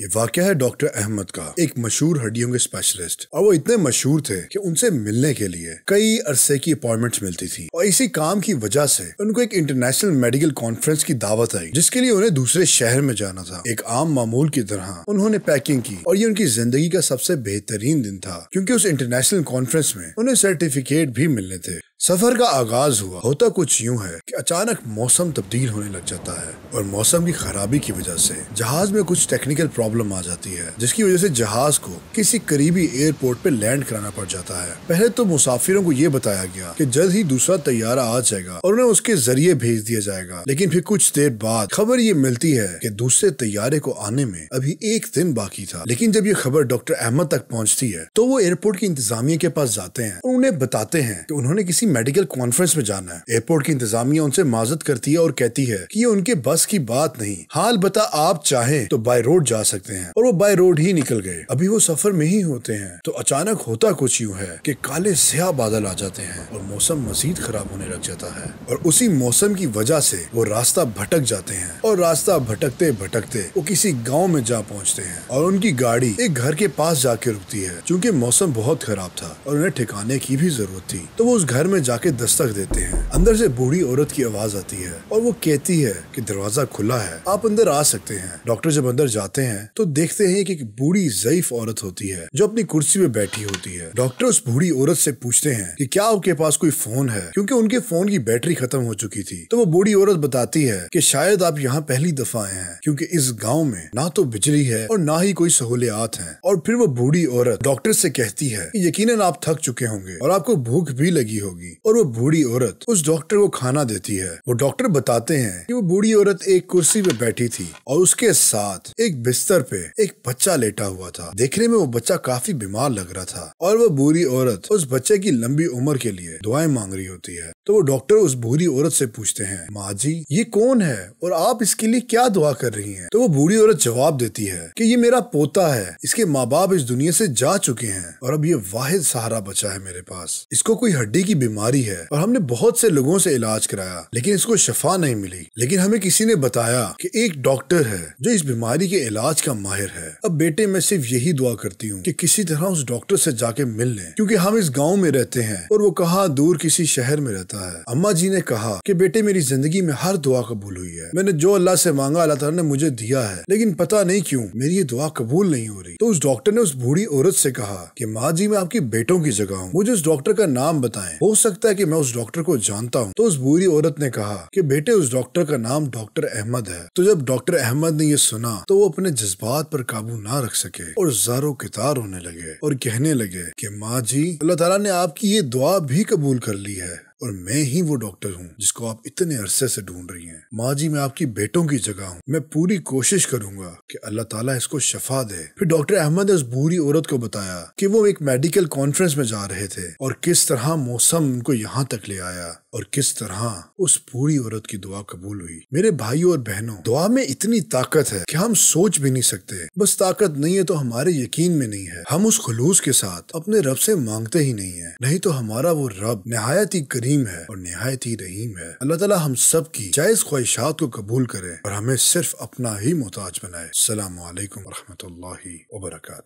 ये वाक्य है डॉक्टर अहमद का एक मशहूर हड्डियों के स्पेशलिस्ट और वो इतने मशहूर थे कि उनसे मिलने के लिए कई अरसे की अपॉइंटमेंट्स मिलती थी और इसी काम की वजह से उनको एक इंटरनेशनल मेडिकल कॉन्फ्रेंस की दावत आई जिसके लिए उन्हें दूसरे शहर में जाना था एक आम मामूल की तरह उन्होंने पैकिंग की और ये उनकी जिंदगी का सबसे बेहतरीन दिन था क्यूँकी उस इंटरनेशनल कॉन्फ्रेंस में उन्हें सर्टिफिकेट भी मिलने थे सफर का आगाज हुआ होता कुछ यूं है कि अचानक मौसम तब्दील होने लग जाता है और मौसम की खराबी की वजह से जहाज में कुछ टेक्निकल प्रॉब्लम आ जाती है जिसकी वजह से जहाज को किसी करीबी एयरपोर्ट पे लैंड कराना पड़ जाता है पहले तो मुसाफिरों को ये बताया गया कि जल्द ही दूसरा तैयारा आ जाएगा और उन्हें उसके जरिए भेज दिया जाएगा लेकिन फिर कुछ देर बाद खबर ये मिलती है की दूसरे तैयारे को आने में अभी एक दिन बाकी था लेकिन जब ये खबर डॉक्टर अहमद तक पहुँचती है तो वो एयरपोर्ट की इंतजामिया के पास जाते हैं और उन्हें बताते हैं की उन्होंने किसी मेडिकल कॉन्फ्रेंस में जाना है एयरपोर्ट की इंतजामिया उनसे माजत करती है और कहती है कि ये उनके बस की बात नहीं हाल बता आप चाहे तो बाय रोड जा सकते हैं और वो बाय रोड ही निकल गए अभी वो सफर में ही होते हैं तो अचानक होता कुछ यूँ है की काले स्या बादल आ जाते हैं और मौसम मजीद खराब होने लग जाता है और उसी मौसम की वजह से वो रास्ता भटक जाते हैं और रास्ता भटकते भटकते वो किसी गांव में जा पहुंचते हैं और उनकी गाड़ी एक घर के पास जाके रुकती है क्योंकि मौसम बहुत खराब था और उन्हें ठिकाने की भी जरूरत थी तो वो उस घर में में जाके दस्तक देते हैं अंदर से बूढ़ी औरत की आवाज आती है और वो कहती है कि दरवाजा खुला है आप अंदर आ सकते हैं डॉक्टर जब अंदर जाते हैं तो देखते हैं कि बूढ़ी जयीफ औरत होती है जो अपनी कुर्सी में बैठी होती है डॉक्टर उस बूढ़ी औरत से पूछते हैं कि क्या उनके पास कोई फोन है क्योंकि उनके फोन की बैटरी खत्म हो चुकी थी तो वो बूढ़ी औरत बताती है कि शायद आप यहाँ पहली दफा आए हैं क्योंकि इस गांव में ना तो बिजली है और ना ही कोई सहूलियात है और फिर वो बूढ़ी औरत डॉक्टर से कहती है कि यकीनन आप थक चुके होंगे और आपको भूख भी लगी होगी थी और वो बूढ़ी औरत उस डॉक्टर को खाना देती है वो डॉक्टर बताते हैं कि वो बूढ़ी औरत एक कुर्सी पे बैठी थी और उसके साथ एक बिस्तर पे एक बच्चा लेटा हुआ था देखने में वो बच्चा काफी बीमार लग रहा था और वो बूढ़ी औरत उस बच्चे की लंबी उम्र के लिए दुआएं मांग रही होती है तो वो डॉक्टर उस बूढ़ी औरत से पूछते हैं माँ जी ये कौन है और आप इसके लिए क्या दुआ कर रही हैं? तो वो बूढ़ी औरत जवाब देती है कि ये मेरा पोता है इसके माँ बाप इस दुनिया से जा चुके हैं और अब ये वाहिद सहारा बचा है मेरे पास इसको कोई हड्डी की बीमारी है और हमने बहुत से लोगों से इलाज कराया लेकिन इसको शफा नहीं मिली लेकिन हमें किसी ने बताया की एक डॉक्टर है जो इस बीमारी के इलाज का माहिर है अब बेटे मैं सिर्फ यही दुआ करती हूँ की किसी तरह उस डॉक्टर से जाके मिल लें क्यूँकी हम इस गाँव में रहते हैं और वो कहा दूर किसी शहर में रहते देता है अम्मा जी ने कहा कि बेटे मेरी जिंदगी में हर दुआ कबूल हुई है मैंने जो अल्लाह से मांगा अल्लाह तला ने मुझे दिया है लेकिन पता नहीं क्यूँ मेरी ये दुआ कबूल नहीं हो रही तो उस डॉक्टर ने उस बूढ़ी औरत से कहा की माँ जी मैं आपकी बेटों की जगह हूँ मुझे उस डॉक्टर का नाम बताए हो सकता है की मैं उस डॉक्टर को जानता हूँ तो उस बूढ़ी औरत ने कहा की बेटे उस डॉक्टर का नाम डॉक्टर अहमद है तो जब डॉक्टर अहमद ने ये सुना तो वो अपने जज्बात पर काबू ना रख सके और जारो कितार होने लगे और कहने लगे कि माँ जी अल्लाह तला ने आपकी ये दुआ भी कबूल कर ली है और मैं ही वो डॉक्टर हूँ जिसको आप इतने अरसे से ढूंढ रही हैं माँ जी मैं आपकी बेटों की जगह हूँ मैं पूरी कोशिश करूंगा कि अल्लाह ताला इसको शफा दे फिर डॉक्टर अहमद ने उस बूढ़ी औरत को बताया कि वो एक मेडिकल कॉन्फ्रेंस में जा रहे थे और किस तरह मौसम उनको यहाँ तक ले आया और किस तरह उस पूरी औरत की दुआ कबूल हुई मेरे भाई और बहनों दुआ में इतनी ताकत है कि हम सोच भी नहीं सकते बस ताकत नहीं है तो हमारे यकीन में नहीं है हम उस खलूस के साथ अपने रब से मांगते ही नहीं है नहीं तो हमारा वो रब नहायत ही करीब रहीम है और नहायत ही रहीम है अल्लाह तला हम सब की जायज ख्वाहिशात को कबूल करे और हमें सिर्फ अपना ही मोहताज बनाए सलाम वरहमत ला